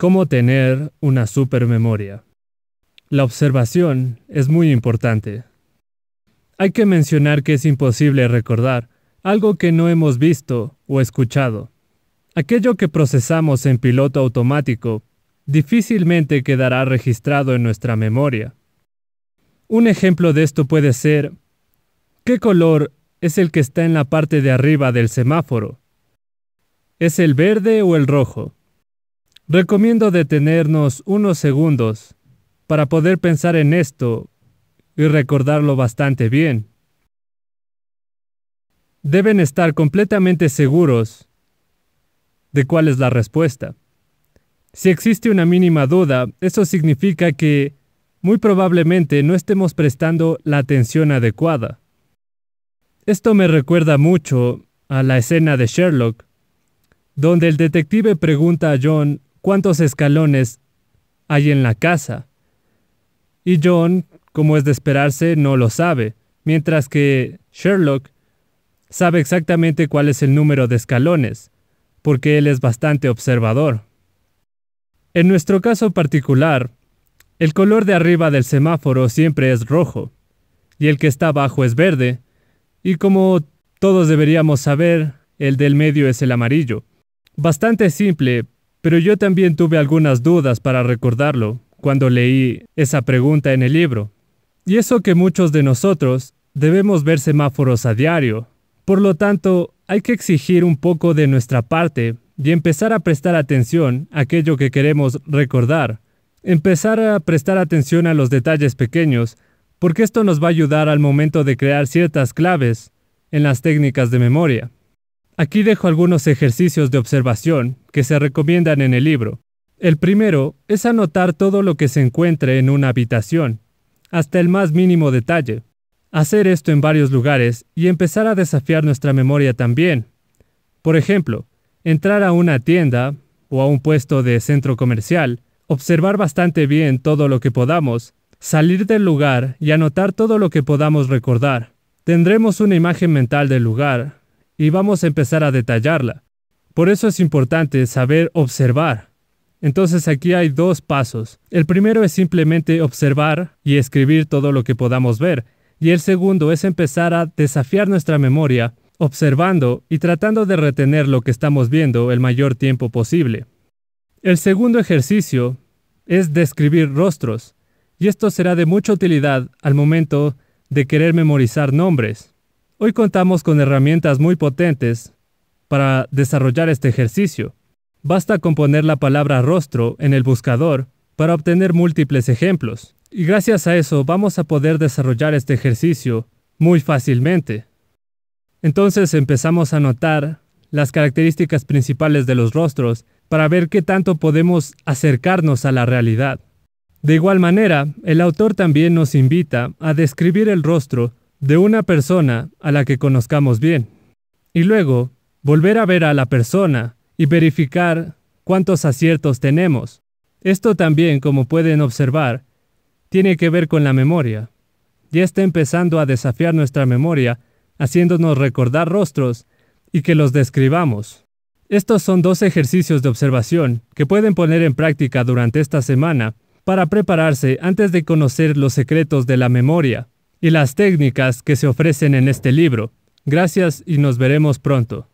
Cómo tener una supermemoria. La observación es muy importante. Hay que mencionar que es imposible recordar algo que no hemos visto o escuchado. Aquello que procesamos en piloto automático difícilmente quedará registrado en nuestra memoria. Un ejemplo de esto puede ser, ¿qué color es el que está en la parte de arriba del semáforo? ¿Es el verde o el rojo? Recomiendo detenernos unos segundos para poder pensar en esto y recordarlo bastante bien. Deben estar completamente seguros de cuál es la respuesta. Si existe una mínima duda, eso significa que muy probablemente no estemos prestando la atención adecuada. Esto me recuerda mucho a la escena de Sherlock, donde el detective pregunta a John cuántos escalones hay en la casa. Y John, como es de esperarse, no lo sabe, mientras que Sherlock sabe exactamente cuál es el número de escalones, porque él es bastante observador. En nuestro caso particular, el color de arriba del semáforo siempre es rojo, y el que está abajo es verde, y como todos deberíamos saber, el del medio es el amarillo. Bastante simple, pero yo también tuve algunas dudas para recordarlo cuando leí esa pregunta en el libro. Y eso que muchos de nosotros debemos ver semáforos a diario. Por lo tanto, hay que exigir un poco de nuestra parte y empezar a prestar atención a aquello que queremos recordar. Empezar a prestar atención a los detalles pequeños, porque esto nos va a ayudar al momento de crear ciertas claves en las técnicas de memoria. Aquí dejo algunos ejercicios de observación que se recomiendan en el libro. El primero es anotar todo lo que se encuentre en una habitación, hasta el más mínimo detalle. Hacer esto en varios lugares y empezar a desafiar nuestra memoria también. Por ejemplo, entrar a una tienda o a un puesto de centro comercial, observar bastante bien todo lo que podamos, salir del lugar y anotar todo lo que podamos recordar. Tendremos una imagen mental del lugar, y vamos a empezar a detallarla. Por eso es importante saber observar. Entonces aquí hay dos pasos. El primero es simplemente observar y escribir todo lo que podamos ver. Y el segundo es empezar a desafiar nuestra memoria, observando y tratando de retener lo que estamos viendo el mayor tiempo posible. El segundo ejercicio es describir rostros, y esto será de mucha utilidad al momento de querer memorizar nombres. Hoy contamos con herramientas muy potentes para desarrollar este ejercicio. Basta con poner la palabra rostro en el buscador para obtener múltiples ejemplos. Y gracias a eso vamos a poder desarrollar este ejercicio muy fácilmente. Entonces empezamos a notar las características principales de los rostros para ver qué tanto podemos acercarnos a la realidad. De igual manera, el autor también nos invita a describir el rostro de una persona a la que conozcamos bien. Y luego, volver a ver a la persona y verificar cuántos aciertos tenemos. Esto también, como pueden observar, tiene que ver con la memoria. Ya está empezando a desafiar nuestra memoria, haciéndonos recordar rostros y que los describamos. Estos son dos ejercicios de observación que pueden poner en práctica durante esta semana para prepararse antes de conocer los secretos de la memoria y las técnicas que se ofrecen en este libro. Gracias y nos veremos pronto.